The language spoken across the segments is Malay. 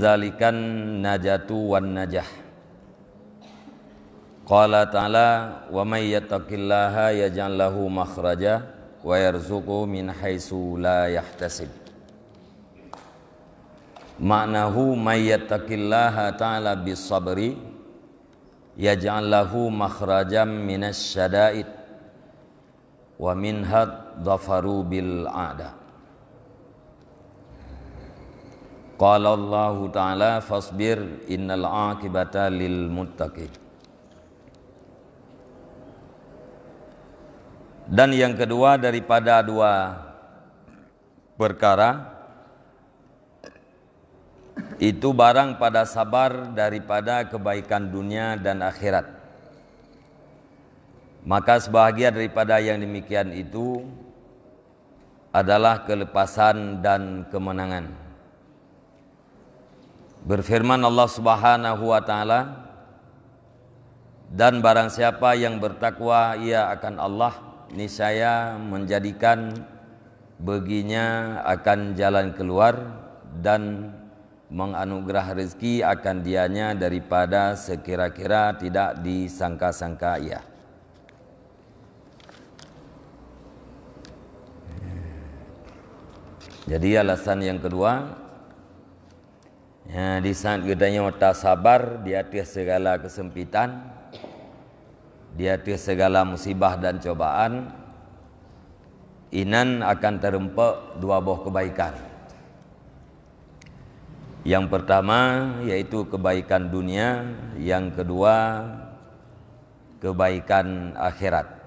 Zalikan najatu wan najah. Qala ta'ala wa may yattaqillaha yaj'al lahu makhraja wa yarzuqhu min haitsu la yahtasib. Maknahu may yattaqillaha ta'ala bis sabri yaj'al lahu makhrajan minasy syada'id wa minhad dhafaru bil a'da. Qala Allah Ta'ala fasbir innal aqibata lil muttaqin. Dan yang kedua daripada dua perkara itu barang pada sabar daripada kebaikan dunia dan akhirat. Maka sebahagia daripada yang demikian itu adalah kelepasan dan kemenangan. Berfirman Allah Subhanahu wa taala dan barang siapa yang bertakwa ia akan Allah niscaya menjadikan beginya akan jalan keluar dan menganugerah rezeki akan dianya daripada sekira-kira tidak disangka-sangka ia. Jadi alasan yang kedua Ya, di saat katanya mata sabar di atas segala kesempitan, di atas segala musibah dan cobaan, inan akan terempak dua buah kebaikan. Yang pertama yaitu kebaikan dunia, yang kedua kebaikan akhirat.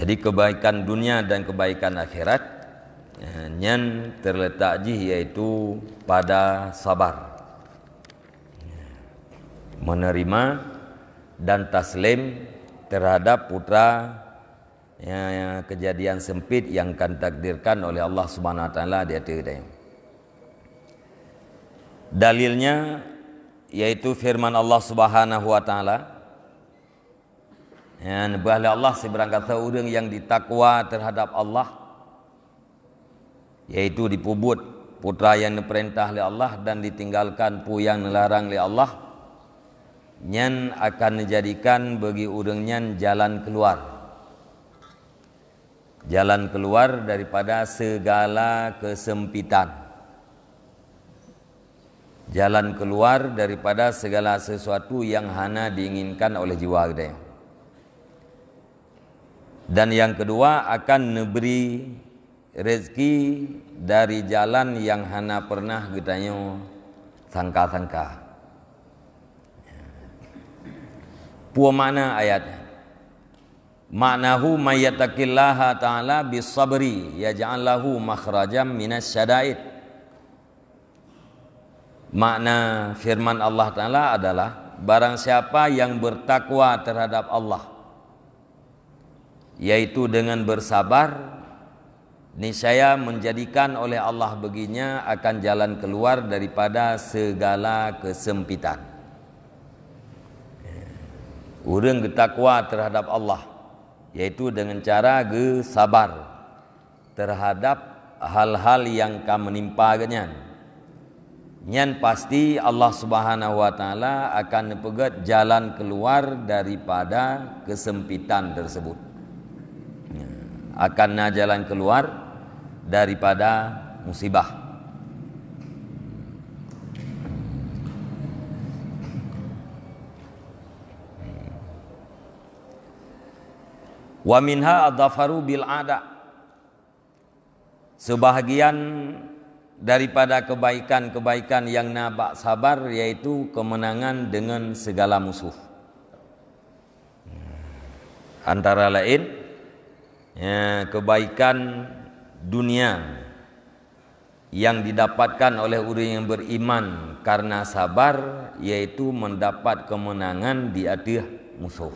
Jadi kebaikan dunia dan kebaikan akhirat eh, yang terletak ji yaitu pada sabar. Eh, menerima dan taslim terhadap putra ya, ya kejadian sempit yang akan takdirkan oleh Allah Subhanahu wa taala di hati dia. Dalilnya yaitu firman Allah Subhanahu wa taala dan bahala Allah seberang kata orang yang ditakwa terhadap Allah yaitu dipubut putra yang diperintah oleh Allah dan ditinggalkan pu yang dilarang oleh Allah nyan akan menjadikan bagi orang nyan jalan keluar jalan keluar daripada segala kesempitan jalan keluar daripada segala sesuatu yang hana diinginkan oleh jiwa kita dan yang kedua akan neberi rezeki dari jalan yang hana pernah kita nyu sangka-sangka. Puah mana ayat? Maknahu mayyatakillaha ta'ala bisabri yaj'allahu makhrajam minas syada'id. Makna firman Allah Ta'ala adalah Barang siapa yang bertakwa terhadap Allah yaitu dengan bersabar niscaya menjadikan oleh Allah baginya akan jalan keluar daripada segala kesempitan. Urang getakwa terhadap Allah yaitu dengan cara ge terhadap hal-hal yang akan menimpanya. Nyan pasti Allah Subhanahu wa taala akan pegat jalan keluar daripada kesempitan tersebut akan jalan keluar daripada musibah. Wa minha adzafaru bil ada. Sebahagian daripada kebaikan-kebaikan yang nabak sabar yaitu kemenangan dengan segala musuh. Antara lain ya, kebaikan dunia yang didapatkan oleh orang yang beriman karena sabar yaitu mendapat kemenangan di atas musuh.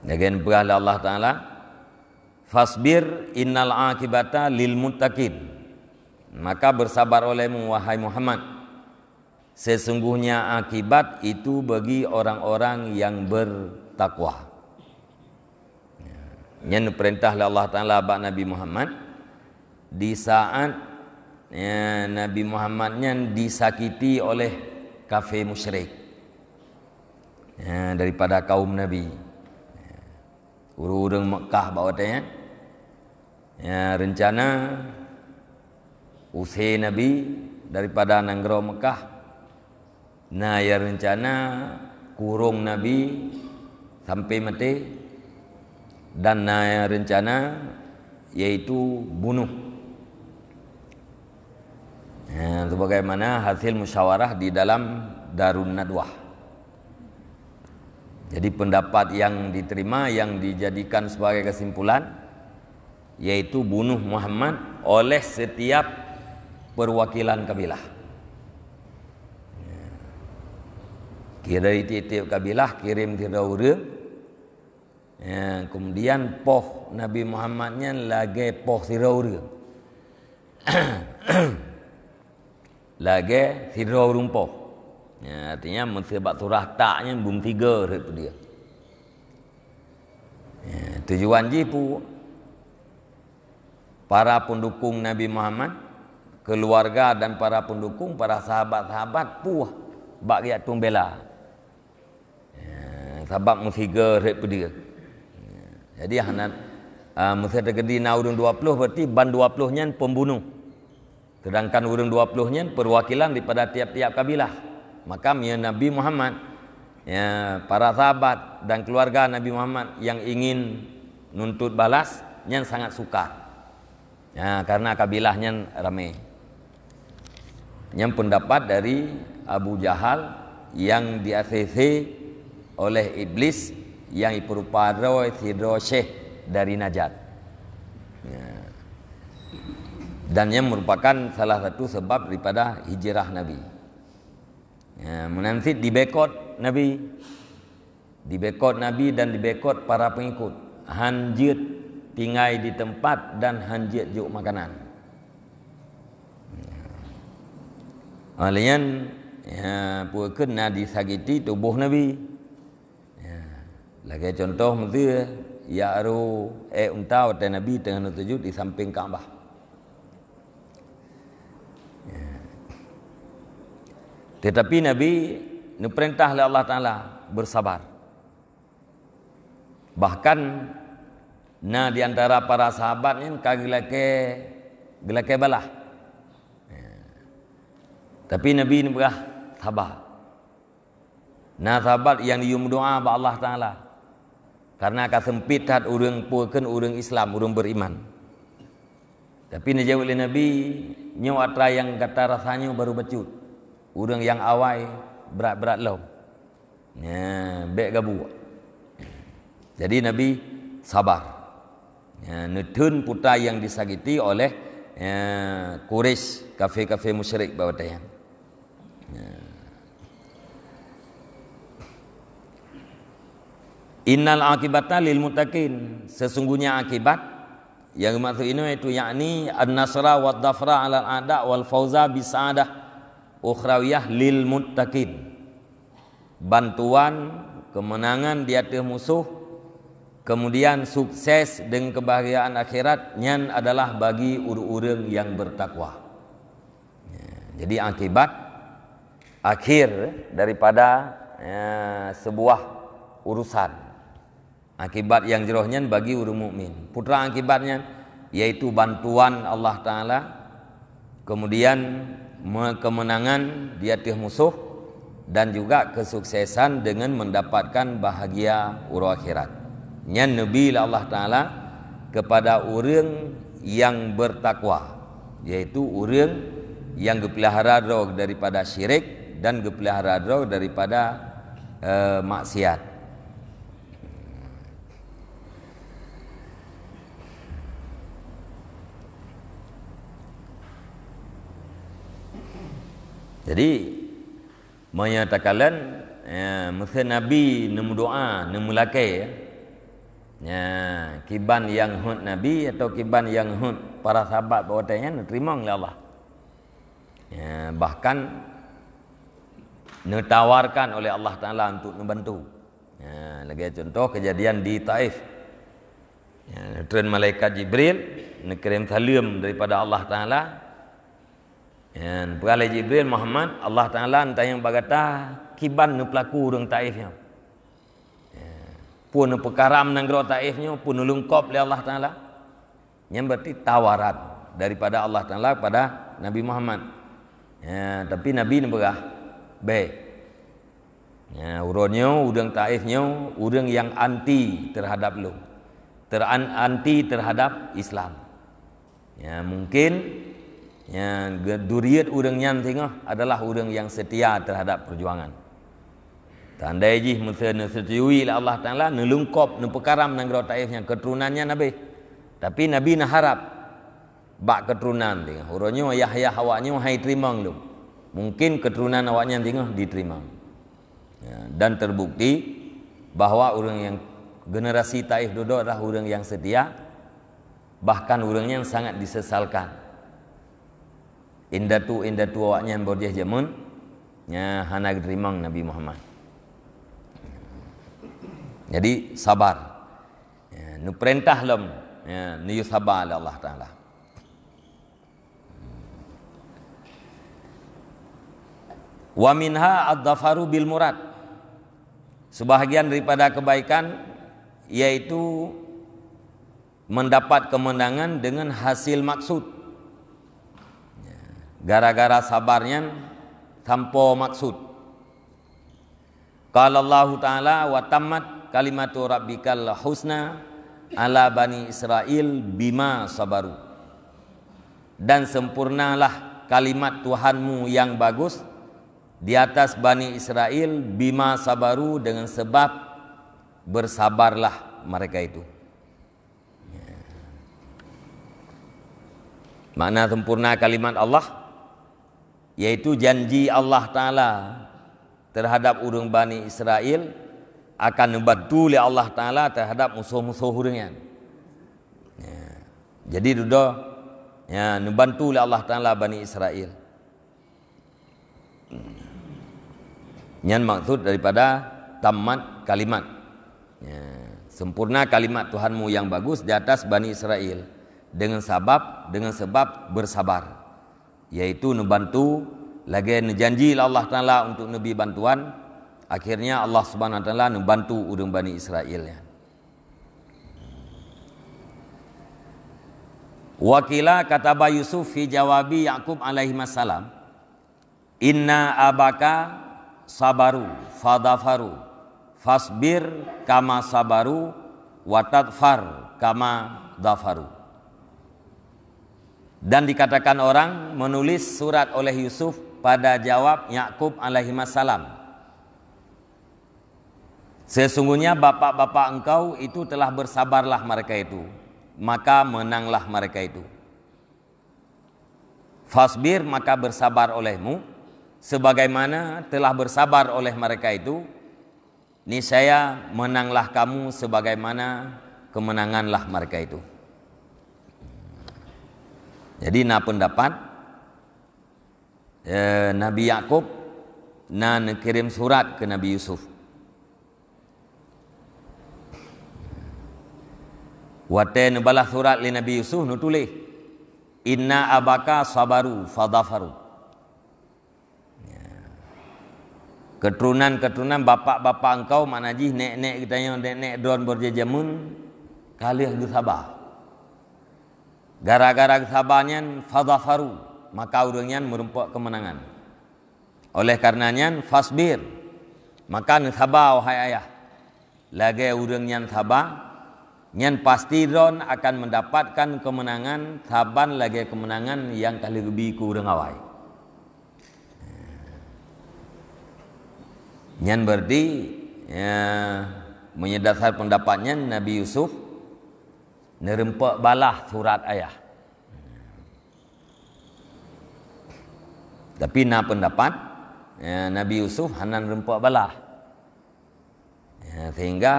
Dengan berahli Allah Ta'ala Fasbir innal akibata lil muttaqin Maka bersabar olehmu wahai Muhammad sesungguhnya akibat itu bagi orang-orang yang bertakwa. Ya, yang perintah Allah Ta'ala abad Nabi Muhammad, di saat ya, Nabi Muhammad yang disakiti oleh kafe musyrik. Ya, daripada kaum Nabi. Ya, urung-urung Mekah bawa tanya. Ya, rencana usai Nabi daripada nanggerau Mekah Nah, ya rencana kurung Nabi sampai mati dan naya rencana yaitu bunuh. Nah, ya, sebagaimana hasil musyawarah di dalam Darun Nadwah. Jadi pendapat yang diterima yang dijadikan sebagai kesimpulan yaitu bunuh Muhammad oleh setiap perwakilan kabilah. kira tiap-tiap kabilah kirim tiada orang ya, kemudian poh Nabi Muhammadnya lagi poh tiada orang lagi tiada orang poh ya, artinya mesebab turah taknya bum tiga itu dia ya, tujuan jipu para pendukung Nabi Muhammad keluarga dan para pendukung para sahabat-sahabat puah bagi atung bela sabak mufiga rep kedia jadi hanan uh, musa tegedi na urung 20 berarti ban 20 nya pembunuh sedangkan urung 20 nya perwakilan daripada tiap-tiap kabilah maka mian ya nabi Muhammad ya para sahabat dan keluarga nabi Muhammad yang ingin nuntut balas nya sangat suka. ya karena kabilahnya ramai yang pendapat dari Abu Jahal yang di ACC oleh iblis yang berupa roh tidro syekh dari najat. Ya. Dan yang merupakan salah satu sebab daripada hijrah Nabi. Ya, menanti di bekot Nabi di bekot Nabi dan di bekot para pengikut hanjit tinggai di tempat dan hanjit juk makanan ya. Alian ya, ya puakeun na tubuh Nabi lagi contoh mesti ya ru e eh, unta wa nabi tengah nutuju di samping Kaabah. Ya. Tetapi nabi nu perintah oleh Allah Taala bersabar. Bahkan na di antara para sahabat ni kagilake gilake balah. Ya. Tapi nabi ni berah tabah. Na sahabat yang diyum doa ba Allah Taala karena akan sempit hat urung puakan urung Islam urung beriman. Tapi najawi oleh Nabi nyawa yang kata rasanya baru becut urung yang awai berat berat loh. Nya bek gabu. Jadi Nabi sabar. Ya, Nuthun putra yang disakiti oleh ya, Quraisy kafe kafe musyrik bawa tayang. Ya. Innal akibata lil mutakin. Sesungguhnya akibat yang maksud ini itu yakni an-nasra wad dafra ala al-a'da wal fauza bi sa'adah ukhrawiyah lil muttaqin. Bantuan, kemenangan di atas musuh, kemudian sukses dengan kebahagiaan akhirat nyan adalah bagi urang-urang yang bertakwa. Ya, jadi akibat akhir daripada ya, sebuah urusan akibat yang jerohnya bagi urum mukmin. Putra akibatnya yaitu bantuan Allah taala kemudian kemenangan di atas musuh dan juga kesuksesan dengan mendapatkan bahagia ura akhirat. Nyan Nabi lah Allah taala kepada orang yang bertakwa yaitu orang yang gepelihara roh daripada syirik dan gepelihara roh daripada e, maksiat. Jadi Maya takalan ya, Mesti Nabi Nama doa Nama laki ya. ya Kiban yang hud Nabi Atau kiban yang hud Para sahabat Bawatan yang Terima oleh Allah ya, Bahkan Ditawarkan oleh Allah Ta'ala Untuk membantu ya, Lagi contoh Kejadian di Taif ya, Tuan Malaikat Jibril Nekirim salim Daripada Allah Ta'ala dan berala Jibril Muhammad Allah Ta'ala entah yang berkata Kiban ni pelaku orang ta'ifnya Pun ni pekaram dan ta'ifnya Pun ni lengkap oleh Allah Ta'ala Yang berarti tawaran Daripada Allah Ta'ala kepada Nabi Muhammad ya, Tapi Nabi ni berah Baik Ya, urunnya, udang taifnya, urang yang anti terhadap lu, teran anti terhadap Islam. Ya, mungkin Ya, duriat urang yang tengah adalah udang yang setia terhadap perjuangan. Tanda jih mesti nasetiui lah Allah Ta'ala nelungkop, nepekaram dengan kera ta'ifnya keturunannya Nabi. Tapi Nabi nak harap bak keturunan tengah. Urangnya Yahya awaknya hai terima lu. Mungkin keturunan awaknya tengah diterima. Ya, dan terbukti bahawa orang yang generasi Taif dodo adalah orang yang setia bahkan orang yang sangat disesalkan Inda tu inda tu awaknya yang berdia jamun Ya hanag rimang Nabi Muhammad Jadi sabar ya, Nu perintah lom ya, Ni sabar ala Allah Ta'ala Wa minha ad-dhafaru bil murad Sebahagian daripada kebaikan Yaitu mendapat kemenangan dengan hasil maksud gara-gara sabarnya tanpa maksud. Kalau Allah Ta'ala wa tammat kalimatu rabbikal husna ala bani Israel bima sabaru. Dan sempurnalah kalimat Tuhanmu yang bagus di atas bani Israel bima sabaru dengan sebab bersabarlah mereka itu. Ya. Makna sempurna kalimat Allah yaitu janji Allah Ta'ala terhadap urung Bani Israel akan membantu oleh Allah Ta'ala terhadap musuh-musuh urungnya. Ya. Jadi duduk ya, membantu oleh Allah Ta'ala Bani Israel. Yang maksud daripada tamat kalimat. Ya. Sempurna kalimat Tuhanmu yang bagus di atas Bani Israel. Dengan sebab dengan sebab bersabar. yaitu nebantu lagi janji Allah Taala untuk Nabi bantuan akhirnya Allah Subhanahu Wa Taala nebantu udang Bani Israel ya. Wakila kata Yusuf fi jawabi Yakub alaihi masalam Inna abaka sabaru fadafaru fasbir kama sabaru watadfar kama dafaru dan dikatakan orang menulis surat oleh Yusuf pada jawab Yakub alaihi salam. Sesungguhnya bapak-bapak engkau itu telah bersabarlah mereka itu, maka menanglah mereka itu. Fasbir maka bersabar olehmu sebagaimana telah bersabar oleh mereka itu niscaya menanglah kamu sebagaimana kemenanganlah mereka itu. Jadi nak pendapat eh, Nabi Yakub na kirim surat ke Nabi Yusuf. Wate nu balas surat li Nabi Yusuf nu tulis Inna abaka sabaru fadafaru. Ya. Keturunan-keturunan bapak-bapak engkau manajih nek nenek kita yang nenek nek drone berjejamun kalih gusabah. sabar. Gara-gara sabarnya fadafaru maka urangnya merumpok kemenangan. Oleh karenanya fasbir maka sabar wahai ayah. Lagi urangnya sabar yang pasti Ron akan mendapatkan kemenangan Saban lagi kemenangan yang kali lebih kurang awai Yang berarti ya, Menyedasar pendapatnya Nabi Yusuf nerempak balah surat ayah. Tapi na pendapat ya, Nabi Yusuf hanan rempak balah. Ya, sehingga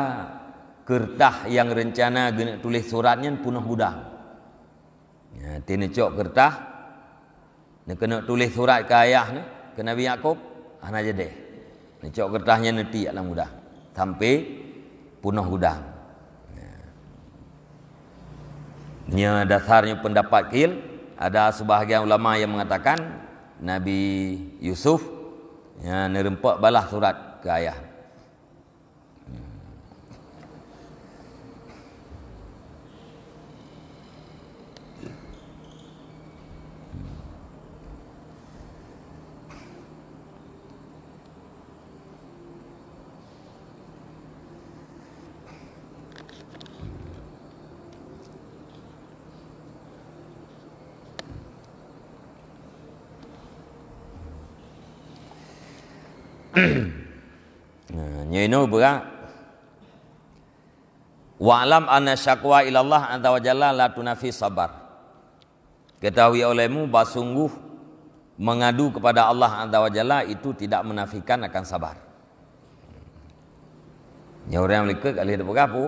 kertah yang rencana guna tulis suratnya punah budak. Ya, tina cok kertah ni kena tulis surat ke ayah ni ke Nabi Yaakob hanan jadi. Ni cok kertahnya nanti alam budak. Sampai punah budak. Ini dasarnya pendapat kil ada sebahagian ulama yang mengatakan Nabi Yusuf ya, nerempak balah surat ke ayah Hmm. Ya, Nyeno bura Wa alam anna syakwa ilallah anta wajalla la tunafi sabar. Ketahui olehmu basungguh mengadu kepada Allah anta wajalla itu tidak menafikan akan sabar. Ya orang yang lekat kali ada berapa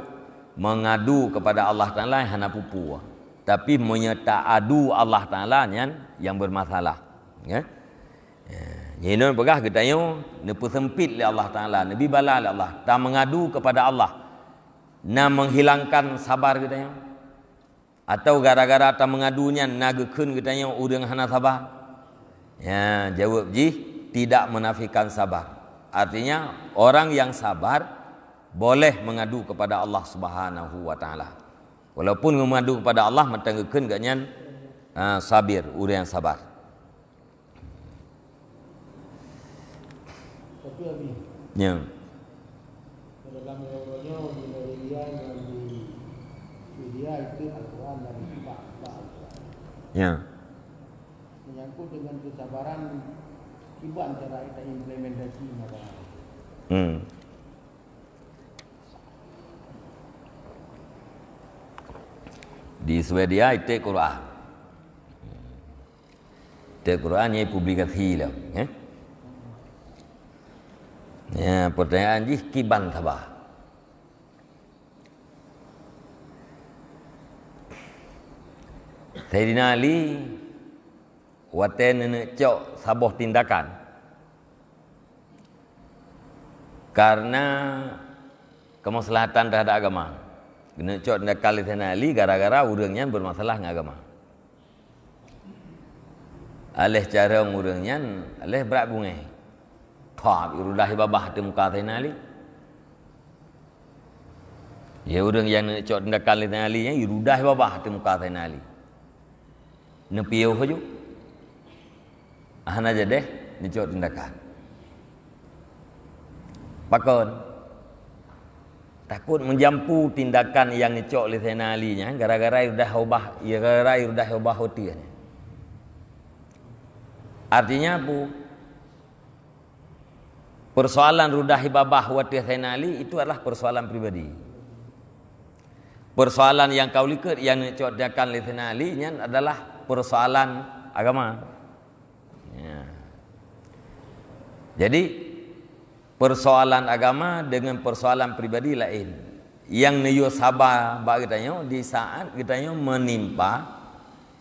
mengadu kepada Allah Taala hana pupu. Tapi menyeta adu Allah Taala yang yang bermasalah. Ya. Yeah. Yeah. Nyinon pegah kita yo ne pesempit le Allah Taala, Nabi bibala le Allah, tak mengadu kepada Allah. nak menghilangkan sabar kita yo. Atau gara-gara tak mengadunya nak gekeun kita yo udang oh, hana sabar. Ya, jawab ji tidak menafikan sabar. Artinya orang yang sabar boleh mengadu kepada Allah Subhanahu wa taala. Walaupun mengadu kepada Allah matang gekeun ha, sabir, udang sabar. Ya. Ya. Menyangkut dengan kesabaran kibat cara kita implementasi Hmm. Di Swedia itu Quran. Itu hmm. Quran yang publikasi lah. Eh? Ya, pertanyaan ini kiban khabar. Sayyidina Ali waten nenek cok sabah tindakan. Karena kemaslahatan terhadap agama. Nenek cok nenek kali Sayyidina Ali gara-gara urangnya bermasalah dengan agama. Alih cara urangnya, alih berat bunga. Khab irulahi babah tu muka tadi nali. Ya urang yang nak cok tindak kali tadi nali yang irudahi babah tu muka tadi nali. Nepi yo Ahana jadi deh ni cok tindakan. Pakon takut menjampu tindakan yang ngecok le nya, gara-gara sudah ubah ya, gara-gara sudah ubah nya. artinya apa Persoalan rudahi babah wati Sayyidina Ali itu adalah persoalan pribadi. Persoalan yang kau lihat yang dicodakan oleh Sayyidina Ali adalah persoalan agama. Ya. Jadi persoalan agama dengan persoalan pribadi lain. Yang niyo sabar kita kitanyo di saat kita kitanyo menimpa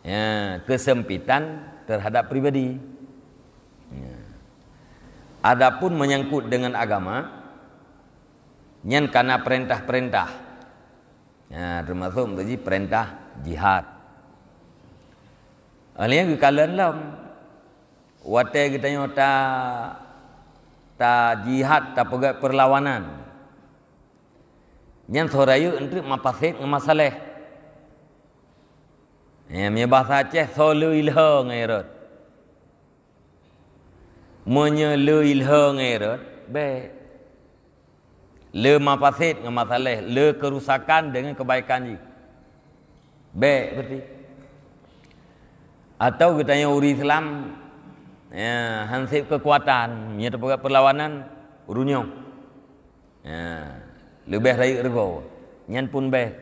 ya, kesempitan terhadap pribadi. Adapun menyangkut dengan agama nyen karena perintah-perintah. Ya, termasuk menjadi perintah jihad. Alia ke kalen lam. Wate kita tak ta jihad tak pegak perlawanan. Nyen sorayu entri mapasek ngemasaleh. Ya, mi bahasa Aceh solu ilho ngairot menyelui ilha ngairat baik le mafasid dengan masalah le kerusakan dengan kebaikan ji baik berarti atau kita yang uri Islam ya hansip kekuatan nyata pegak perlawanan urunyo ya lebih baik ergo, nyan pun baik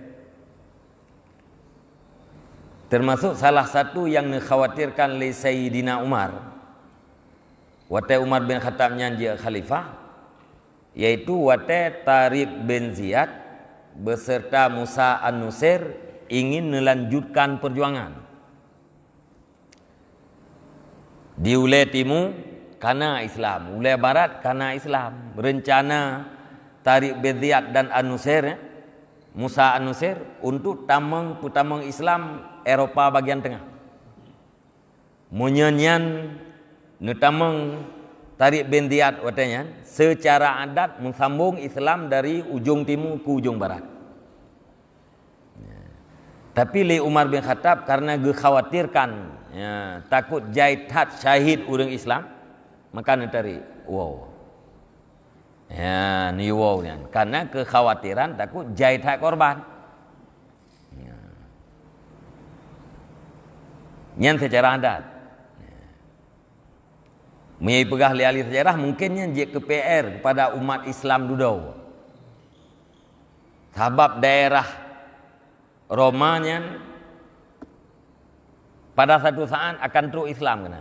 termasuk salah satu yang dikhawatirkan oleh Sayyidina Umar Wate Umar bin Khattab nyanji khalifah yaitu wate Tariq bin Ziyad beserta Musa An-Nusair ingin melanjutkan perjuangan. Di ulai timu kana Islam, ulai barat kana Islam. Rencana Tariq bin Ziyad dan An-Nusair eh, Musa An-Nusair untuk tamang putamang Islam Eropa bagian tengah. menyanyian. Nutamang Tarik bin Diyad secara adat mengsambung Islam dari ujung timur ke ujung barat. Ya. Tapi Li Umar bin Khattab karena kekhawatirkan, ya, takut jaitat syahid urang Islam maka tadi wow. Ya, ni wow ni. Karena kekhawatiran takut jaitat korban. Ya. Yang secara adat Menyai pegah lialih sejarah mungkinnya dia ke PR kepada umat Islam dulu. Sebab daerah Romanya pada satu saat akan teruk Islam kena.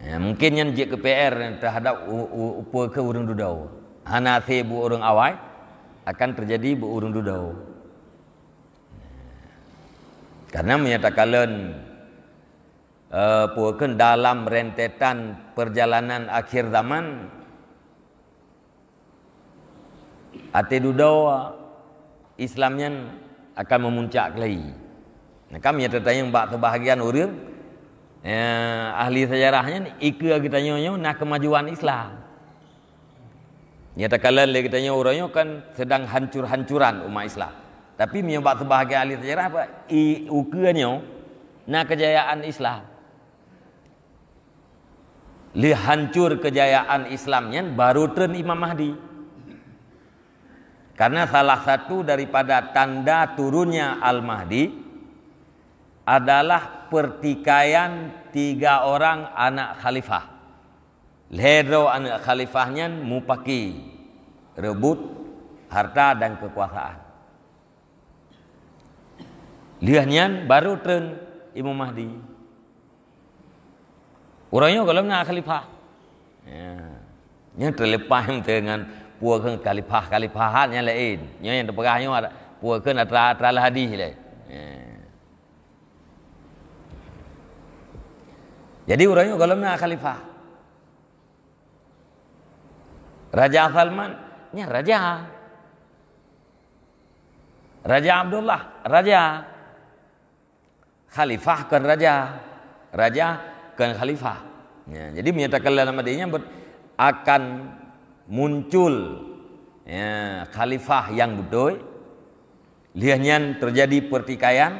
Ya, mungkin yang ke PR terhadap upa ke urung dudau. hanasi bu urung awai akan terjadi bu urung dudau. Karena menyatakan Eh, puakan dalam rentetan perjalanan akhir zaman ate dudawa islamnya akan memuncak lagi. nah, kami yang tertanya bak Sebahagian orang eh, ahli sejarahnya iku yang kita tanya nak kemajuan islam Nyata kalian lagi tanya orangnya kan sedang hancur-hancuran umat Islam. Tapi menyebab sebahagian ahli sejarah apa? Ukurannya nak kejayaan Islam lihancur kejayaan Islamnya baru tren Imam Mahdi. Karena salah satu daripada tanda turunnya Al-Mahdi adalah pertikaian tiga orang anak khalifah. Lero anak khalifahnya mupaki rebut harta dan kekuasaan. Lihannya baru tren Imam Mahdi. Orangnya kalau dengan khalifah. Ya. Yang terlepas dengan buah puakan khalifah hat yang lain. Yang yang terperahnya ada puakan atral hadis lain. Ya. Jadi orangnya kalau dengan khalifah. Raja Salman, ni raja. Raja Abdullah, raja. Khalifah kan raja. Raja bukan khalifah. Ya, jadi menyatakan dalam madinya akan muncul ya, khalifah yang betul. Lihat terjadi pertikaian.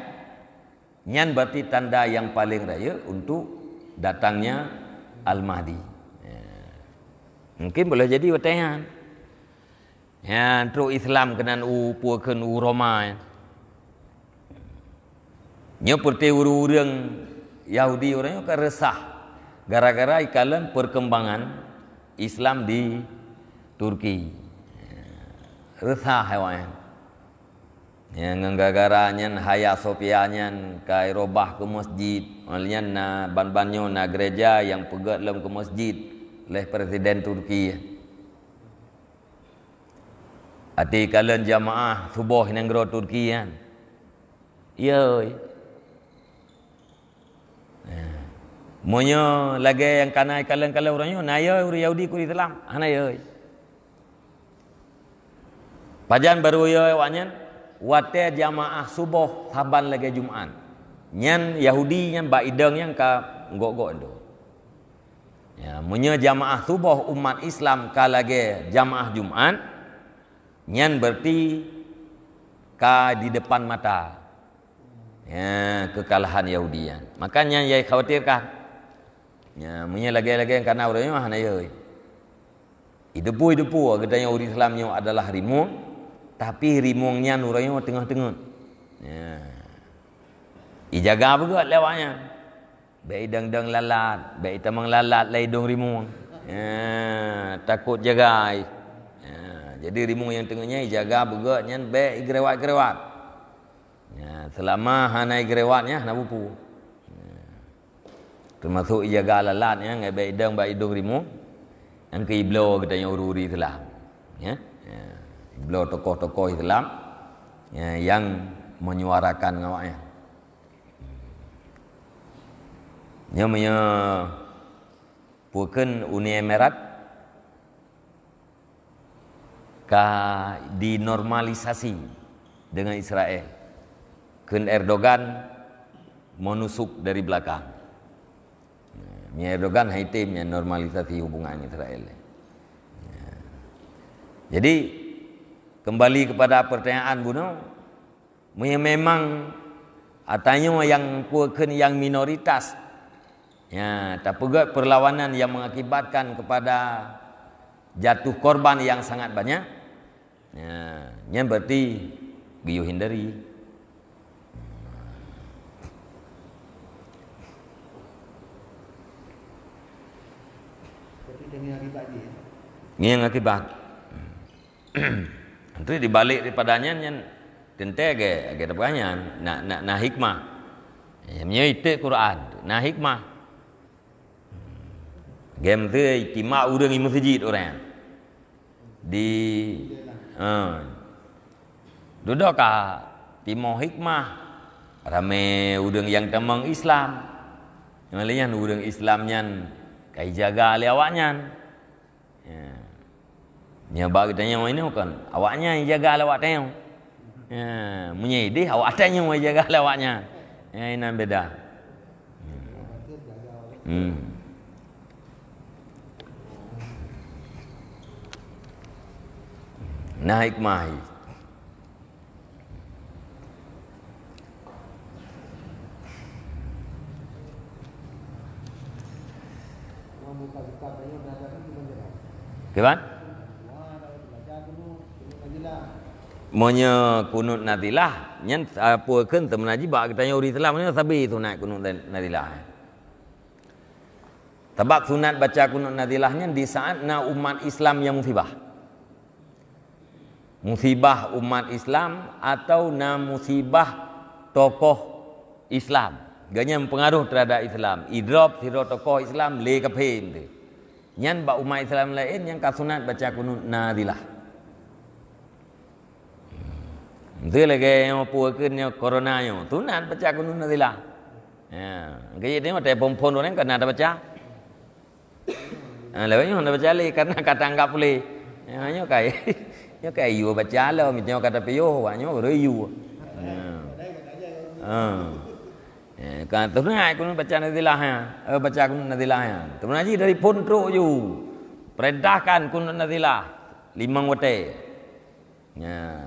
Nyan berarti tanda yang paling raya untuk datangnya Al-Mahdi. Ya. Mungkin boleh jadi pertanyaan. Ya, untuk Islam kenan u puakan u Roma. Ya. Nya perti urang Yahudi orangnya kan resah gara-gara ikalan perkembangan Islam di Turki. Ya, resah hewan. Yang gara-gara nyen Hagia Sophia nyen kai robah ke masjid, malnya na ban-bannya na gereja yang pegat lem ke masjid oleh presiden Turki. Ati kalian jamaah subuh nang gro Turki kan. Ya. Ya. Munya lagi yang kanai kalen kalen orangnya naya ur Yahudi kuri telam. Ana ya, ya. Pajan baru ye awaknya wate jamaah subuh saban lagi Jumaat. nyan Yahudi nyen baideng yang ka gok-gok ndo. Ya, munya jamaah subuh umat Islam ka lagi jamaah Jumaat nyan berarti ka di depan mata ya, kekalahan Yahudi makanya ia khawatirkan ya munya lagi-lagi yang kana urang mah naya oi idepu idepu katanya urang Islam nya adalah rimung tapi rimungnya nurunya tengah-tengah ya ijaga juga lewanya Baik dendang lalat, baik temang lalat lai dong rimung. Ya, takut jaga. Ya, jadi rimung yang tengahnya jaga begak nyen baik gerewat-gerewat. Ya, selama hanai gerewatnya lah, nak buku Ya. Termasuk ia galalat ya ngai baik dang baik dong rimu. Yang ke iblo kita yang uruuri telah. Ya. ya. Iblo tokoh-tokoh Islam ya, yang menyuarakan ngawaknya. Hmm. Nya menya bukan Uni Emirat ka dinormalisasi dengan Israel. Ken Erdogan menusuk dari belakang. Hmm, mi Erdogan haite mi normalisasi hubungan Israel. Hmm. Jadi kembali kepada pertanyaan Bu memang atanya yang kuakan yang minoritas Ya, tak juga perlawanan yang mengakibatkan kepada jatuh korban yang sangat banyak. Ya, berarti biu hindari. ini yang akibat eh? hmm. nanti dibalik daripadanya yang kente ke ke banyak. Nak nak nak hikmah eh, yang nya itu Quran Nak hikmah hmm. gem tu udang urang masjid orang di uh, ha. duduk ka timo hikmah ramai udang yang temang Islam yang lainnya urang Islam Kai jaga ali awaknya. Ya. Nya bagi tanya mai kan. Awaknya yang jaga ali awak tanya. Ya, munye ide awak tanya mai jaga ali awaknya. Ya ini beda. Hmm. hmm. Nah hikmah. Kawan? Munya kunut nadilah. Nyen apa kan teman Haji bak kita nyuri telah munya sabi tu naik kunut nadilah. Tabak sunat baca kunut nadilahnya di saat na umat Islam yang musibah. Musibah umat Islam atau na musibah tokoh Islam. Ganyan pengaruh terhadap Islam. Idrop siro tokoh Islam le kepim tu. Nyan ba umat Islam lain yang kasunat baca kunut nadilah. Itu hmm. lagi yang puakin yang corona yang tu nak baca kunut nadilah. Ha, gaya ni mesti pompon orang kena ada baca. Ha, Lepas ni mana baca le? Karena kata anggap le. Hanya kai, hanya kai yu baca le. Lah. Mesti kata piyo, hanya orang you. Ah. Ha. Eh, kan tu nak kan, aku baca nadilah ya eh? eh, baca aku lah ya tu nak dari pun tu ju perintahkan aku lah, lima wate ya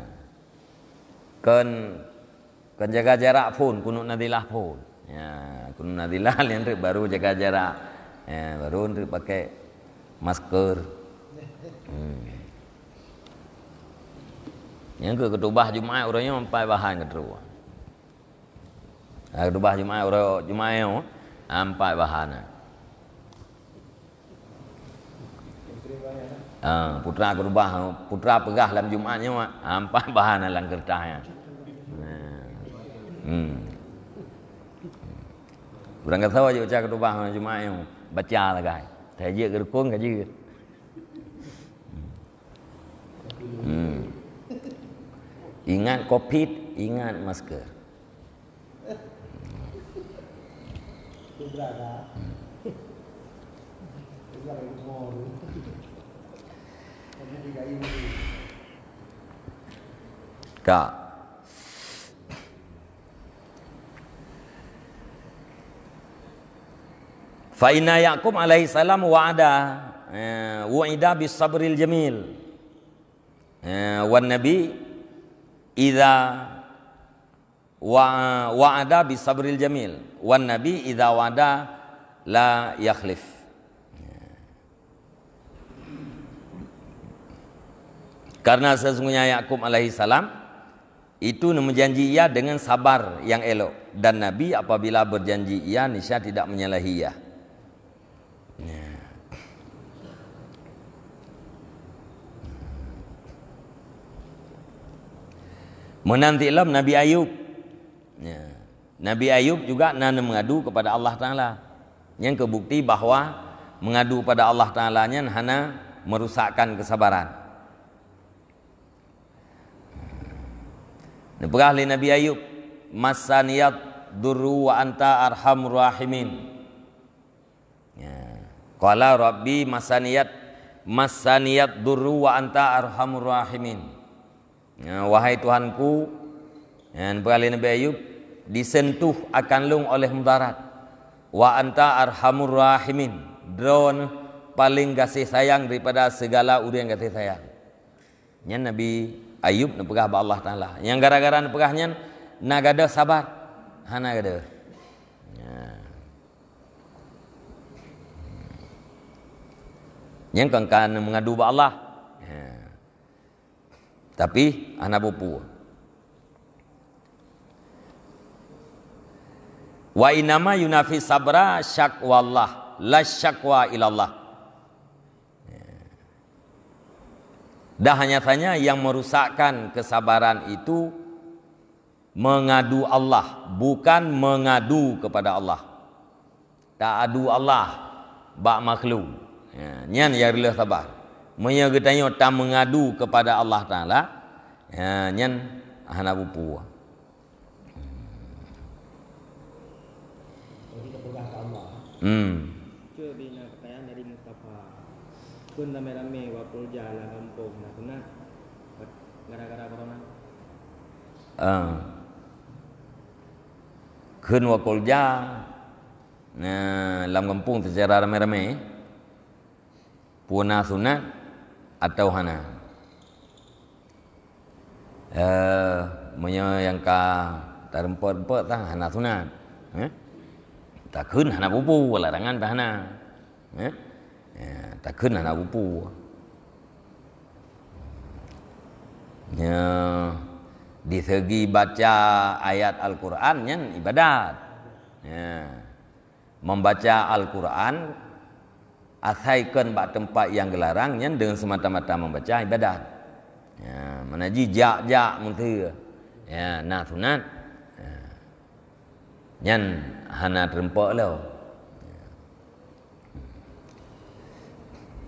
kan kan jaga jarak pun aku lah pun ya aku nadilah yang baru jaga jarak ya, baru nanti pakai masker hmm. yang ke ketubah jumaat orangnya mempunyai bahan ketubah Hari dubah Jumaat orang Jumaat yang empat bahana? Ah, putra kerubah, putra pegah dalam Jumaatnya empat bahan dalam kertasnya. Hmm. Kurang kata aja baca kerubah dalam Jumaat yang baca lah guys. Saya je kerukun kerja. Hmm. Ingat COVID, ingat masker. Kak. Fa inna yakum alaihi salam wa'ada eh, wa'ida bis sabril jamil. Eh, wan nabi ida wa wa'ada bi sabril jamil wan nabi idza wa'ada la yakhlif Karena sesungguhnya Yakub alaihi salam itu menjanji ia dengan sabar yang elok dan Nabi apabila berjanji ia nisya tidak menyalahi ia. Menantilah Nabi Ayub Nabi Ayub juga nan mengadu kepada Allah Ta'ala. Yang kebukti bahawa mengadu kepada Allah Ta'ala hanya merusakkan kesabaran. Nebrah li Nabi Ayub. Masa niat duru wa anta arham rahimin. Ya. Kuala Rabbi masa niat masa niat duru wa anta arham rahimin. Ya, wahai Tuhanku. Ya, li Nabi Ayub disentuh akan lung oleh mudarat wa anta arhamur rahimin drone paling kasih sayang daripada segala urian kasih sayang nyen nabi ayub nu pegah ba Allah taala yang gara-gara nu pegah nyen nagada sabar hana gada ya. Yang kan mengadu ba Allah. Ya. Tapi anak bupu. Wa inama yunafi sabra syakwallah la syakwa ilallah. Ya. Dah hanya tanya yang merusakkan kesabaran itu mengadu Allah bukan mengadu kepada Allah. Tak adu Allah bak makhluk. Ya, nyan ya rilah sabar. Menya tak mengadu kepada Allah Taala. Ya, nyan hanabupu. Ya. Hmm. Cuba bina kekayaan dari Mustafa. Pun ramai-ramai wapul jalan kampung nak kena gara-gara corona. Ah. Uh. Kun wapul jalan. Nah, lam kampung secara ramai-ramai. Puna sunat atau hana. Eh, uh, menya yang ka tarempat-empat tah hana sunat. Eh? tak kena anak bubu larangan bahana ya, ya tak kena anak bubu ya di segi baca ayat Al-Quran yang ibadat ya. membaca Al-Quran asaikan bak tempat yang gelarang yang dengan semata-mata membaca ibadat ya. mana jijak-jak muntah ya. nah sunat ya. yang hana terempak lo.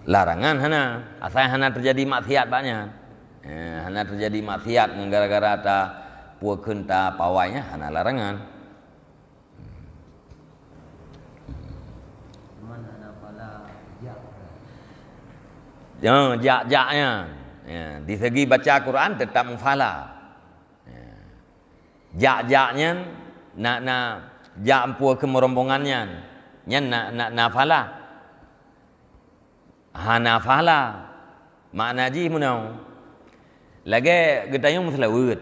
Larangan hana, asal hana terjadi maksiat banyak. Ya, hana terjadi maksiat gara-gara ta puakeun ta pawainya hana larangan. Ya, jak jaknya. Ya, di segi baca Quran tetap mufala. Ya. Jak jaknya nak nak jampu ke merombongannya nya na na nafala ha nafala makna ji munau kita yang selawat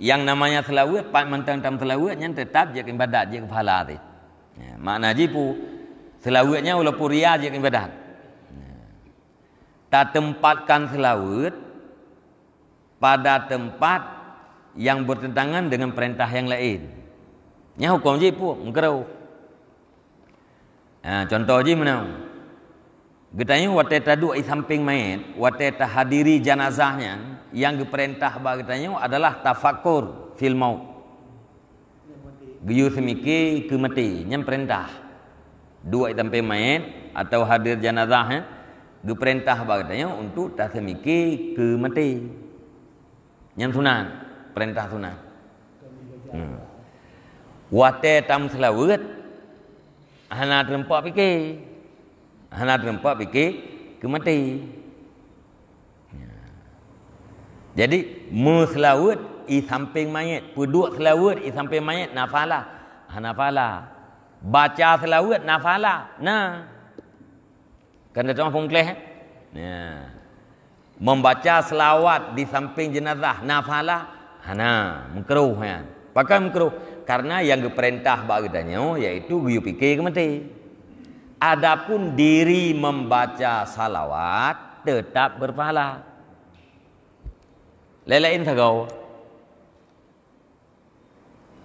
yang namanya selawat pak mentang tam selawat nya tetap je ibadat je kepala ti ya, makna ji pu selawatnya walaupun ria je ibadat tak tempatkan selawat pada tempat yang bertentangan dengan perintah yang lain. Ini hukum je pun mengkerau. Ha, contoh je mana? Getanya wate taduk di samping mayat, wate tahadiri jenazahnya yang diperintah bah getanya adalah tafakur fil maut. Giyu semiki ke mati, yang perintah. Dua di samping mayat atau hadir jenazahnya diperintah bah getanya untuk tasemiki ke mati. Yang sunan, perintah sunan. Hmm. Wate tam selawat Hana terempak fikir Hana terempak fikir Kemati ya. Jadi Mu selawat I samping mayat Puduk selawat I samping mayat Nafalah hana Hanafalah Baca selawat Nafalah Nah Kan datang pun kelih eh? Nah ya. Membaca selawat di samping jenazah nafalah, hana mengkeruh ya. Pakai mengkeruh karena yang diperintah bagi tanya yaitu guyu pikir ke mati. Adapun diri membaca salawat tetap berpahala. Lelain tagau.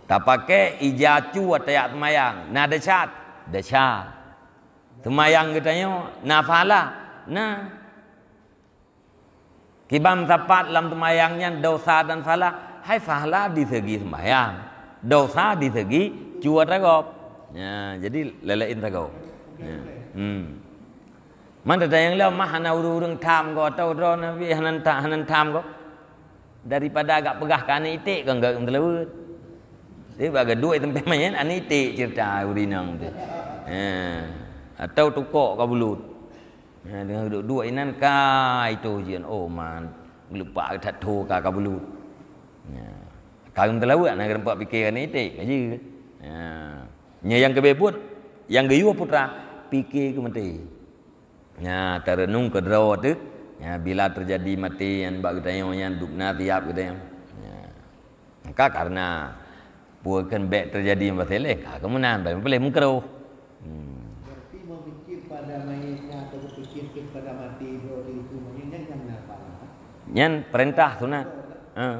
Tak pakai ijacu atau yak temayang. Na desat. Desat. Temayang kita nyo. Na fahala. Na. Kibam tapat lam temayangnya dosa dan fahala. Hai fahala di segi temayang dosa di segi cuat ragop. Ya, jadi lelain tagau. Ya. Hmm. Man tadi yang lain mah hana uru urung tam go atau ro nabi hanan tak hanan tam go. Daripada agak pegah kan ite kan gak ngelawut. Dia baga duit tempe main an ite cerita urinang tu. Ya. Atau tukok ka bulut. Ya, dengan duit duit nan ka itu jian oh man. Lupa tak tu ka ka bulut. Kalau terlewat kan, nak kena buat fikiran ini tak aja. Ha. Nya yang kebebut, yang gayu putra fikir ke mati. Ha, terenung ke draw tu. Ya, bila terjadi mati yang bak ditanya yang dukna tiap kita yang. Ya. Ha. Maka karena buatkan baik terjadi yang pasal eh. Kau kemenan, tapi boleh mengkeru. Hmm. Berarti memikir pada mayatnya atau berfikir pada mati itu, itu menyenyakkan apa? Yang lah. perintah tu Ha. Uh.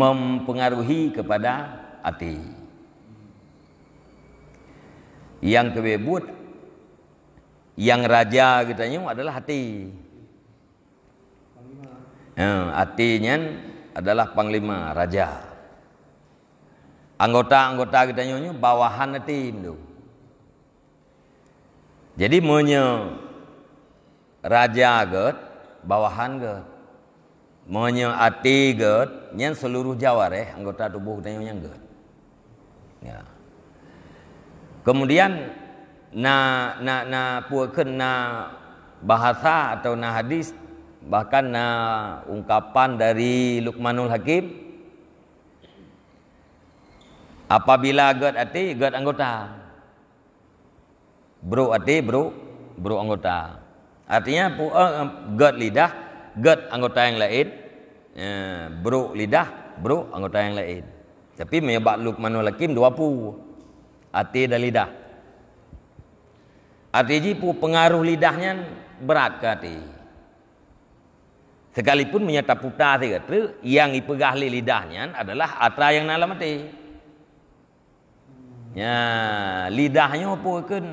mempengaruhi kepada hati. Yang kebebut, yang raja katanya adalah hati. Ya, hatinya adalah panglima raja. Anggota-anggota kita nyonya bawahan hati itu. Jadi menye raja got bawahan got Monyo ati get, yang seluruh jawar eh, anggota tubuh kita yang get. Ya. Kemudian na na na puakan na bahasa atau na hadis bahkan na ungkapan dari Luqmanul Hakim apabila get ati get anggota bro ati bro bro anggota artinya puak eh, get lidah get anggota yang lain Eh, bro lidah bro anggota yang lain tapi menyebab lukman hakim dua pu hati dan lidah Arti jipu pengaruh lidahnya berat ke hati. Sekalipun menyata puta kata, yang dipegah lidahnya adalah atra yang dalam hati. Ya, lidahnya pun kan?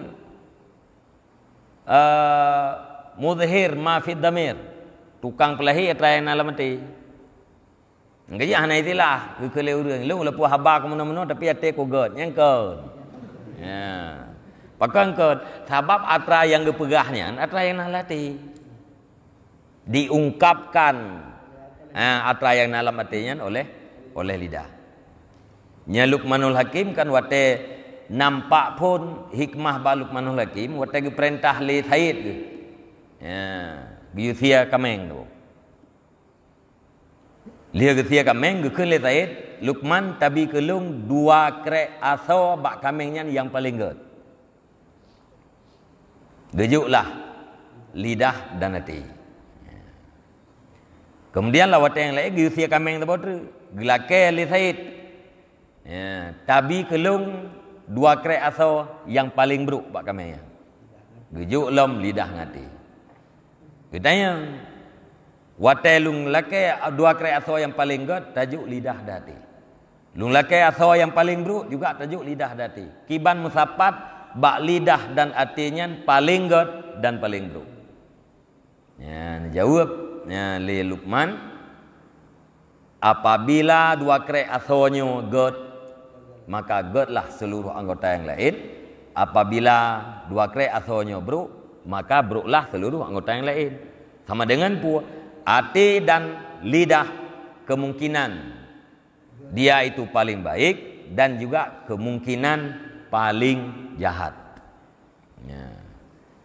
Uh, eh, muzahir mafid damir. Tukang pelahir atra yang Ngaji ana itilah ke kele urang lu lepo haba ke mana-mana tapi ate ko god yang ke. Ya. Pakang ke sebab atra yang gepegahnya atra yang nalati. Diungkapkan ha, atra yang dalam hatinya oleh oleh lidah. Nyaluk manul Hakim kan wate nampak pun hikmah baluk manul Hakim wate ge perintah li thayid ge. Ya. Biutia kameng tu. Lihat ketia kameng ke kele tait Lukman tabi kelung dua kre aso bak kamengnya yang paling gut. Gejuklah lidah dan hati. Kemudian lawat yang lain gi usia kameng tabot gelake le sait. Ya, tabi kelung dua kre aso yang paling buruk bak kamengnya. Gejuk lom lidah ngati. Gedayang Watelung lakai dua kerai aso yang paling god tajuk lidah dati. Lung lakai aso yang paling bruk juga tajuk lidah dati. Kiban musafat bak lidah dan atinya paling god dan paling bruk. Ya, jawab ya li Luqman apabila dua kerai asonyo god maka godlah seluruh anggota yang lain. Apabila dua kerai asonyo bruk maka bruklah seluruh anggota yang lain. Sama dengan pu hati dan lidah kemungkinan dia itu paling baik dan juga kemungkinan paling jahat. Ya.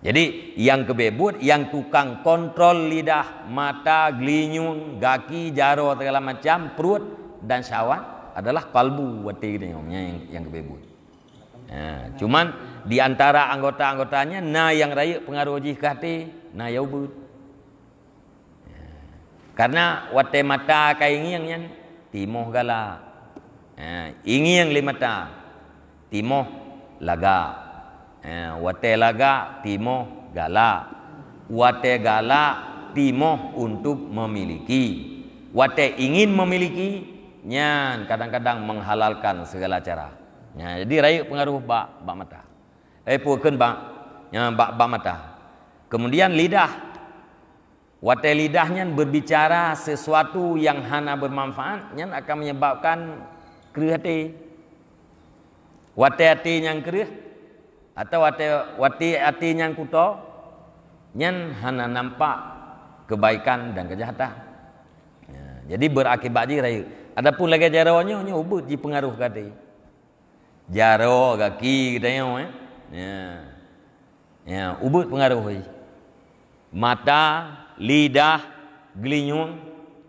Jadi yang kebebut, yang tukang kontrol lidah, mata, gelinyung, gaki, jaro segala macam, perut dan syawat adalah kalbu wati yang yang kebebut. Ya. Cuman di antara anggota-anggotanya, nah yang raya pengaruh jihkati, nah yaubut. Karena wate mata ka yang yang timoh gala. Ha, eh, ingiang li mata timoh laga. Ha, wate laga timoh gala. Wate gala timoh untuk memiliki. Wate ingin memiliki nyan kadang-kadang menghalalkan segala cara. Ya, jadi rayu pengaruh bak bak mata. Eh pukul bak, ya, bak bak mata. Kemudian lidah Watai lidahnya berbicara sesuatu yang hana bermanfaat yang akan menyebabkan kerih hati. Watai hati yang kerih atau watai watai hati yang kuto yang hana nampak kebaikan dan kejahatan. Ya, jadi berakibat je raya. Adapun lagi jarawanya hanya ubat di pengaruh kata. Jaraw kaki kita yo eh. Ya. Ya, ubat pengaruh. Mata lidah gelinyung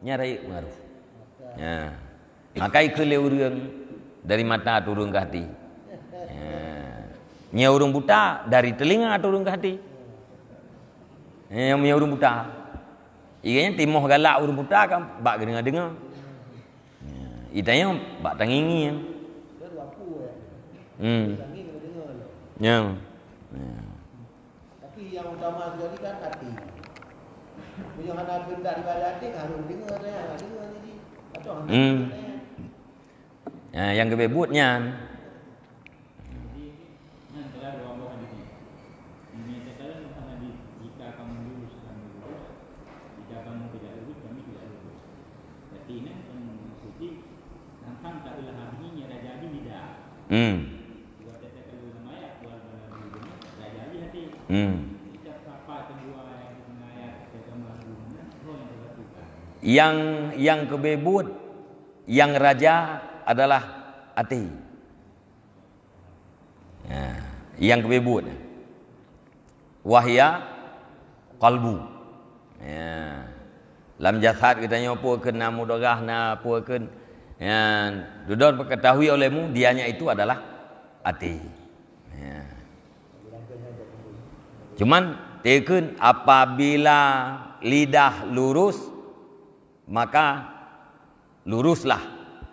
nyarai ngaruh ya. maka ikhli urung dari mata turun ke hati ya. nya urung buta dari telinga turun ke hati ya, nya urung buta Iganya timoh galak urung buta kan bak dengar dengar ya. itanya bak tangingi ya. Hmm. Ya. Ya. Tapi yang utama sekali kan hati. Bila hana benda di balik harus dengar saya, lah, dengar ni. Patut hmm. Ya, yang kebebutnya Hmm. Hmm. yang yang kebebut yang raja adalah hati ya, yang kebebut wahya kalbu ya. lam jasad kita nyo apa ke na mudarah na apa ke ya. dudon ketahui olehmu dianya itu adalah hati ya. cuman tekun apabila lidah lurus maka luruslah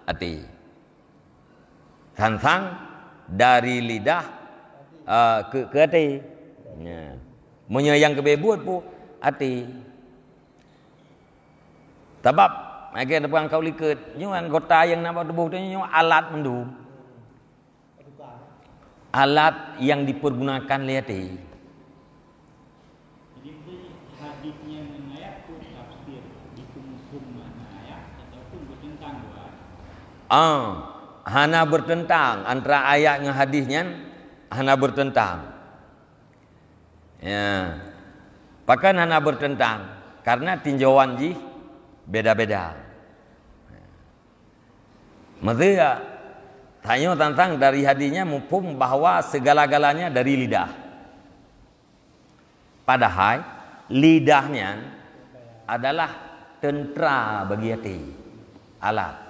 hati. Rangsang dari lidah uh, ke, ke hati. Ya. yang kebebut pun hati. Sebab Mungkin ada pun kau likut Nyuan kota yang nampak tubuh tu Nyuan alat mendu Alat yang dipergunakan Lihat dia Ah, hana bertentang antara ayat dengan hadisnya hana bertentang. Ya. Pakan hana bertentang karena tinjauan ji beda-beda. Maksudnya tanya tentang dari hadisnya mumpung bahwa segala-galanya dari lidah. Padahal lidahnya adalah tentera bagi hati. Alat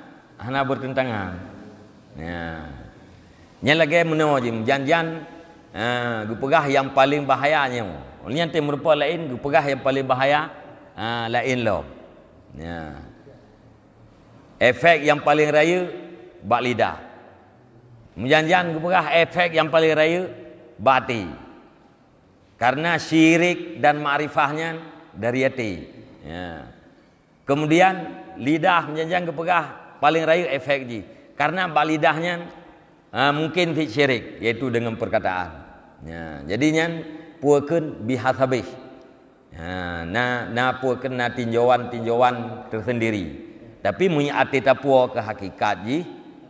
hana bertentangan ya nya lagi mena jim janjian uh, yang paling bahayanya. nya yang ante lain gupegah yang paling bahaya uh, lain lo ya efek yang paling raya bak lidah menjanjian gupegah efek yang paling raya bati karena syirik dan ma'rifahnya dari hati ya. kemudian lidah menjanjian gupegah paling rayu efek ji karena balidahnya ha, mungkin fit syirik yaitu dengan perkataan ya jadinya puakeun bihasabih ha na na puakeun na tinjauan-tinjauan tersendiri tapi mun ati tapua ke hakikat ji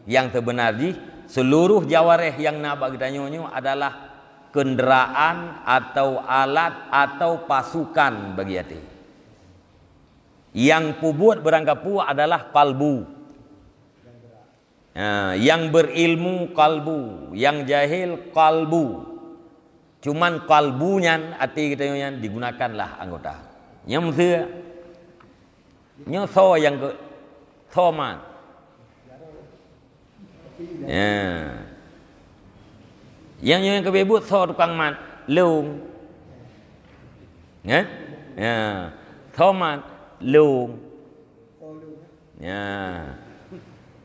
yang sebenar ji seluruh jawareh yang na bagi tanyonyo adalah kenderaan atau alat atau pasukan bagi ati yang pubut berangkapu adalah palbu. Ha, yang berilmu kalbu, yang jahil kalbu. Cuman kalbunya hati kita yang digunakanlah anggota. Yang mesti yang so yang ke so man. Ya. Yang yang kebebut so tukang man, leung. Ya. Ya. So man, leung. Ya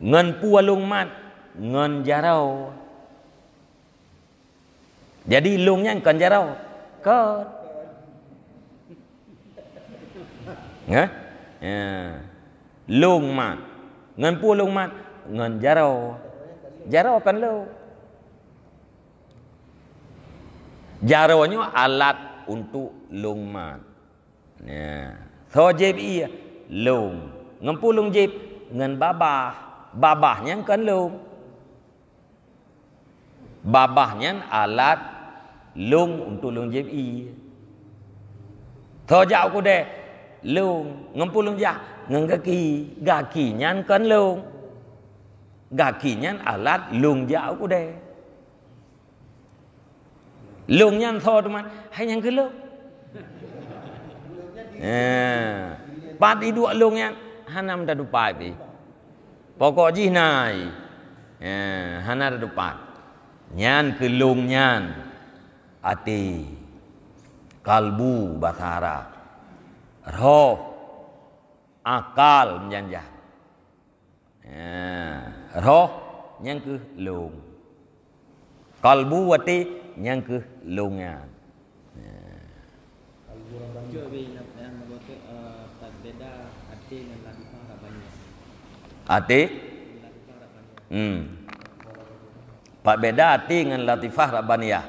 ngan puwalung mat ngan jarau jadi lungnya kan jarau kot ya ya lung mat ngan puwalung jarau jarau kan lu jarau alat untuk lung so ya. jeb iya lung ngan puwalung jeb ngan babah babahnya kan lum babahnya alat lum untuk lum jemi Tojak aku deh lum ngempul ja ngengaki gakinya kan lum gakinya alat lum ja aku deh lumnya tho teman hanya ke lum eh pati dua lum yang hanam dah dupai Pokok jinai. Eh, ya, hanar depan. Nyan kelung nyan. Ati. Kalbu batara, Roh. Akal menjanjah. Eh, roh. Nyan kelung. Kalbu ati. Nyan kelung nyan. Ya. Kalbu eh. rambang. Cukup ini. Uh, tak beda. Ati dengan Ati, Hmm. Pak beda ati dengan latifah rabbaniyah.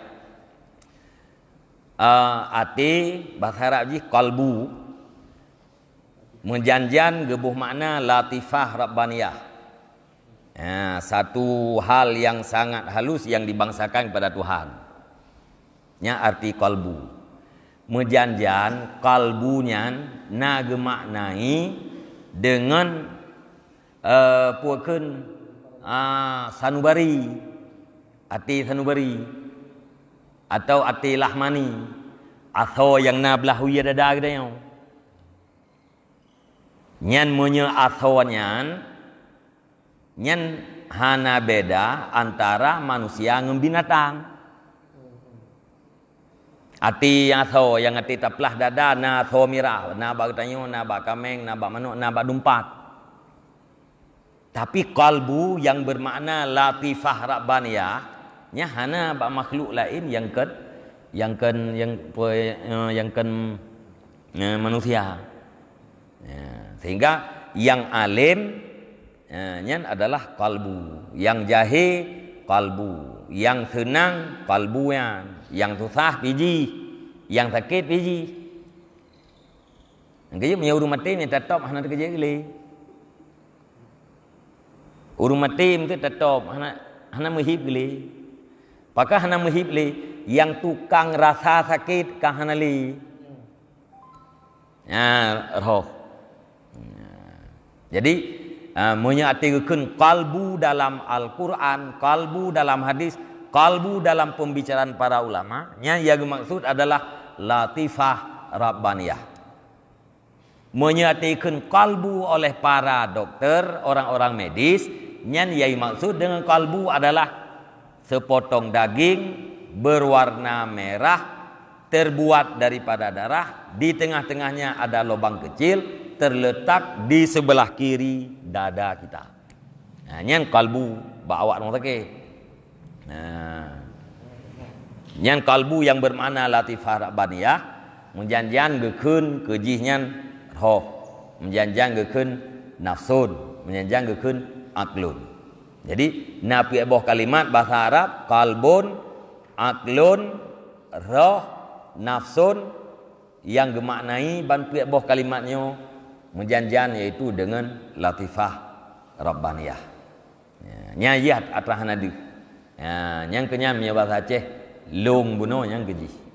Ah, hati uh, bahasa Arab ji kalbu menjanjian gebuh makna latifah rabbaniyah. Uh, ya, satu hal yang sangat halus yang dibangsakan kepada Tuhan. Nya arti kalbu. Menjanjian kalbunya na gemaknai dengan Eh, puakan uh, ah, sanubari ati sanubari atau ati lahmani atau yang na belah huya dada gede yang nyan munya atau nyan nyan hana beda antara manusia ngem binatang ati yang atau yang ati taplah dada na atau mira na bak tanyo na bak kameng na bak manuk na bak dumpat tapi kalbu yang bermakna latifah rabbaniyah nya hana ba makhluk lain yang ken yang ken yang eh, yang ken eh, manusia. Ya, sehingga yang alim ya, nya adalah kalbu, yang jahil kalbu, yang senang kalbu yang yang susah biji, yang sakit biji. Engke yo menyuruh mati ni tetap hana kerja gile. Urumah tim tu tetap hana hana muhib li. Paka hana muhib li yang tukang rasa sakit ka hana li. Ya roh. Ya. Jadi uh, munya atikeun kalbu dalam Al-Qur'an, kalbu dalam hadis, kalbu dalam pembicaraan para ulama, Yang yang maksud adalah latifah rabbaniyah. Menyatikan kalbu oleh para dokter, orang-orang medis, yang yai maksud dengan kalbu adalah sepotong daging berwarna merah terbuat daripada darah di tengah-tengahnya ada lubang kecil terletak di sebelah kiri dada kita. Nah, yang kalbu bawa orang tak Nah, yang kalbu yang bermana latifah baniyah menjanjian gekun kejihnya roh menjanjian gekun nafsun menjanjian gekun aklun. Jadi nafi boh kalimat bahasa Arab Kalbon, aklun, roh, nafsun yang gemaknai ban pi boh kalimatnya menjanjian yaitu dengan latifah rabbaniyah. Ya, nyayat atrahanadi. Ya, nyang kenyam nyabah Aceh, lung bunuh yang gejih.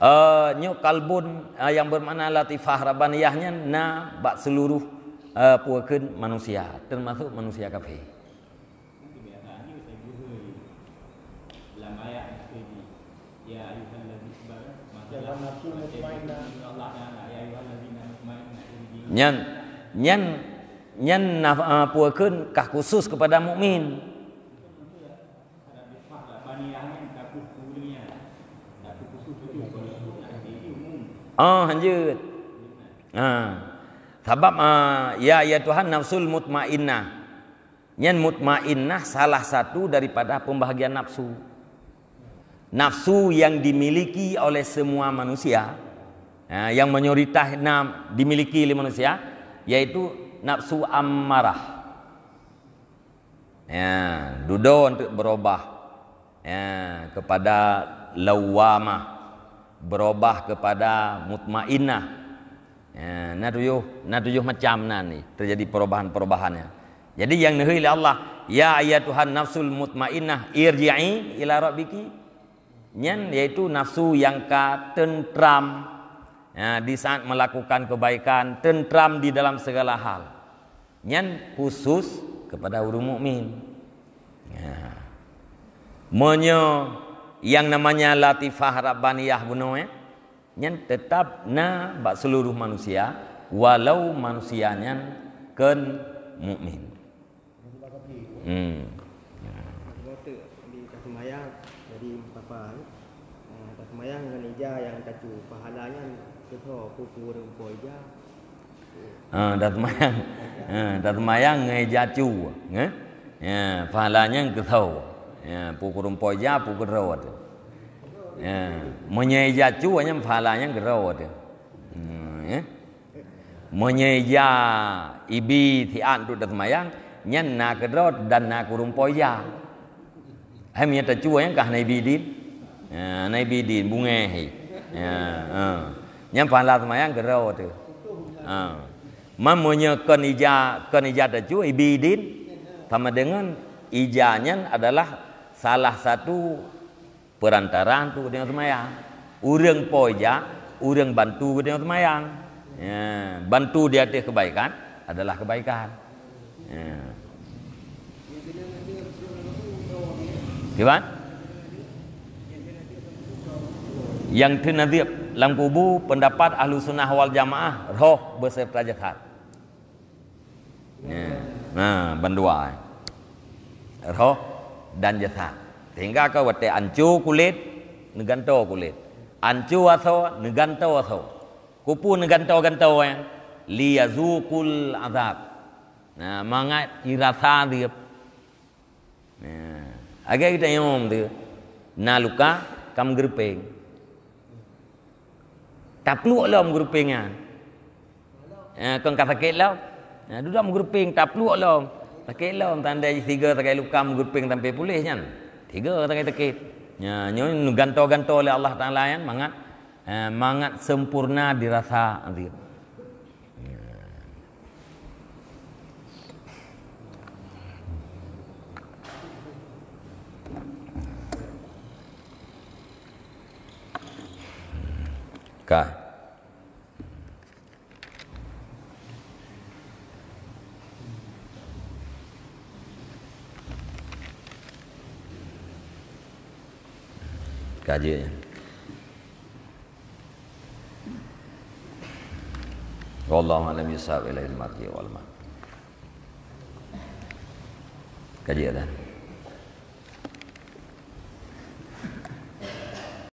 uh, eh, nyuk kalbun uh, yang bermakna latifah rabaniyahnya na bak seluruh uh, eh, puakan manusia termasuk manusia kafir. Nyan nyan nyan na uh, puakan kah khusus kepada mukmin. Ah, hanjut. Ah. Sebab ah, ya ya Tuhan nafsul mutmainnah. Yang mutmainnah salah satu daripada pembahagian nafsu. Nafsu yang dimiliki oleh semua manusia eh, yang mayoritas nam dimiliki oleh manusia yaitu nafsu ammarah. Ya, duduk untuk berubah ya, kepada lawamah berubah kepada mutmainah, Ya, naduyuh, naduyuh macam mana ni terjadi perubahan-perubahannya. Jadi yang nahi ila Allah, ya ayat Tuhan nafsul Mutmainah irji'i ila rabbiki. Nyan yaitu nafsu yang ka tentram ya, di saat melakukan kebaikan, tentram di dalam segala hal. Nyan khusus kepada urum mukmin. Ya. Menyo yang namanya latifah rabbaniyah bunuh eh? yang tetap na bak seluruh manusia walau manusianya ken mukmin. Hmm. Ha, dah temayang. Ha, dah temayang ngai jacu. Ha? Eh? Ya, pahalanya ketau. Ha ya pukul rumpoi ja pukul raw tu ya menyeja cu hanya falanya geraw tu hmm, ya menyeja ibi ti tu dat mayang nyen na gerot dan nak kurumpoi ja hai mi ta cu yang kah nai bidin ya nai bidin bunga hai ya ha nyen fala ha. tu mayang geraw tu ha mam menyekan ija kan ija ta cu ibidin sama dengan ijanya adalah salah satu perantaraan tu dengan semayang urang poja urang bantu dengan semayang ya. bantu dia atas kebaikan adalah kebaikan ya. Ya, yang tenadib dalam kubu pendapat ahlu sunnah wal jamaah roh berserta jahat ya. nah bandua roh dan jasa Sehingga kau wate ancu kulit, neganto kulit. Ancu aso, neganto aso. Kupu neganto ganto ya. Eh. Liyazukul azab. Nah, mangat irasa dia. Nah, agak kita yang om dia. Naluka kam gerpeng. Tak perlu lah om gerpengnya. Ah. Eh, kau lah. duduk om gerpeng, tak lah Takik lah orang tanda tiga takik lukam gerping sampai pulih kan. Tiga takik takik. Ya, gantau-gantau oleh Allah Ta'ala kan. Mangat, eh, mangat sempurna dirasa. Nanti. Okay. Ya. قاعد والله لم يصاب إليه المرجع والماء قاعد